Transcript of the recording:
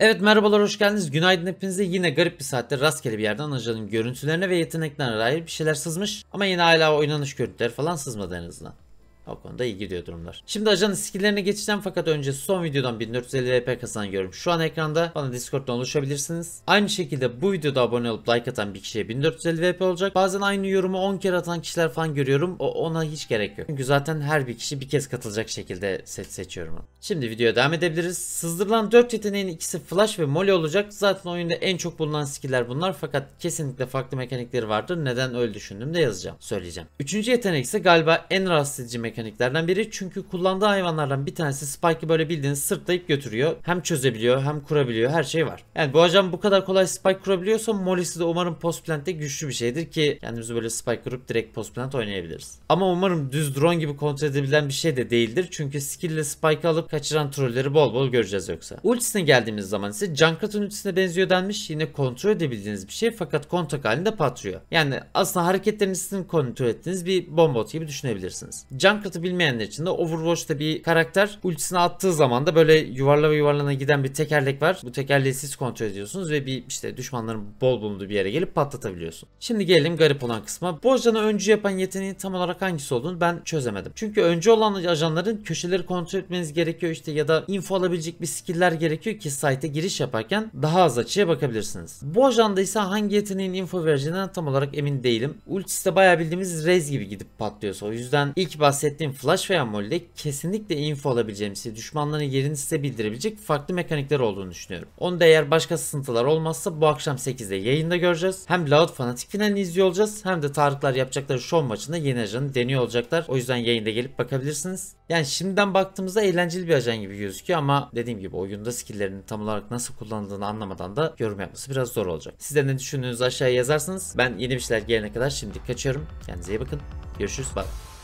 Evet merhabalar hoş geldiniz. Günaydın hepinize. Yine garip bir saatte rastgele bir yerden Anaca'nın görüntülerine ve yeteneklerine dair bir şeyler sızmış. Ama yine hala oynanış görüntüler falan sızmadı en azından. O konuda iyi gidiyor durumlar. Şimdi ajan skilllerine geçeceğim fakat önce son videodan 1450 VP kazanan görüyorum. Şu an ekranda bana Discord'dan ulaşabilirsiniz. Aynı şekilde bu videoda abone olup like atan bir kişiye 1450 VP olacak. Bazen aynı yorumu 10 kere atan kişiler falan görüyorum. O ona hiç gerek yok. Çünkü zaten her bir kişi bir kez katılacak şekilde set seçiyorum. Şimdi videoya devam edebiliriz. Sızdırılan 4 yeteneğin ikisi Flash ve Molly olacak. Zaten oyunda en çok bulunan skiller bunlar fakat kesinlikle farklı mekanikleri vardır. Neden öyle düşündüm de yazacağım, söyleyeceğim. Üçüncü yetenek ise galiba en rahatsız edici mekanik mekaniklerden biri. Çünkü kullandığı hayvanlardan bir tanesi Spike'ı böyle bildiğiniz sırtlayıp götürüyor. Hem çözebiliyor hem kurabiliyor her şey var. Yani bu ajan bu kadar kolay Spike kurabiliyorsa Molly'si de umarım Postplant'te güçlü bir şeydir ki kendimizi böyle Spike kurup direkt Postplant oynayabiliriz. Ama umarım düz drone gibi kontrol edebilen bir şey de değildir. Çünkü skill ile Spike'ı alıp kaçıran trolleri bol bol göreceğiz yoksa. Ultisine geldiğimiz zaman ise Junkrat'ın ultisine benziyor denmiş. Yine kontrol edebildiğiniz bir şey fakat kontak halinde patlıyor. Yani aslında hareketlerini kontrol ettiğiniz bir bombot gibi düşünebilirsiniz. Junkrat Market'ı bilmeyenler için de Overwatch'ta bir karakter ultisini attığı zaman da böyle yuvarlana yuvarlana giden bir tekerlek var. Bu tekerleği siz kontrol ediyorsunuz ve bir işte düşmanların bol bulunduğu bir yere gelip patlatabiliyorsun. Şimdi gelelim garip olan kısma. Bu ajanı öncü yapan yeteneğin tam olarak hangisi olduğunu ben çözemedim. Çünkü öncü olan ajanların köşeleri kontrol etmeniz gerekiyor işte ya da info alabilecek bir skiller gerekiyor ki site'e giriş yaparken daha az açıya bakabilirsiniz. Bu ajanda ise hangi yeteneğin info vereceğinden tam olarak emin değilim. Ultisi de bayağı bildiğimiz rez gibi gidip patlıyorsa o yüzden ilk bahsettiğim bahsettiğim Flash veya AMOL'de kesinlikle info alabileceğim düşmanların yerini size bildirebilecek farklı mekanikler olduğunu düşünüyorum. Onu da eğer başka sıkıntılar olmazsa bu akşam 8'de yayında göreceğiz. Hem Loud Fanatik finalini izliyor olacağız hem de Tarıklar yapacakları şov maçında yeni ajanı deniyor olacaklar. O yüzden yayında gelip bakabilirsiniz. Yani şimdiden baktığımızda eğlenceli bir ajan gibi gözüküyor ama dediğim gibi oyunda skilllerini tam olarak nasıl kullandığını anlamadan da yorum yapması biraz zor olacak. Siz de ne düşündüğünüzü aşağıya yazarsınız. Ben yeni bir şeyler gelene kadar şimdi kaçıyorum. Kendinize iyi bakın. Görüşürüz. Bye.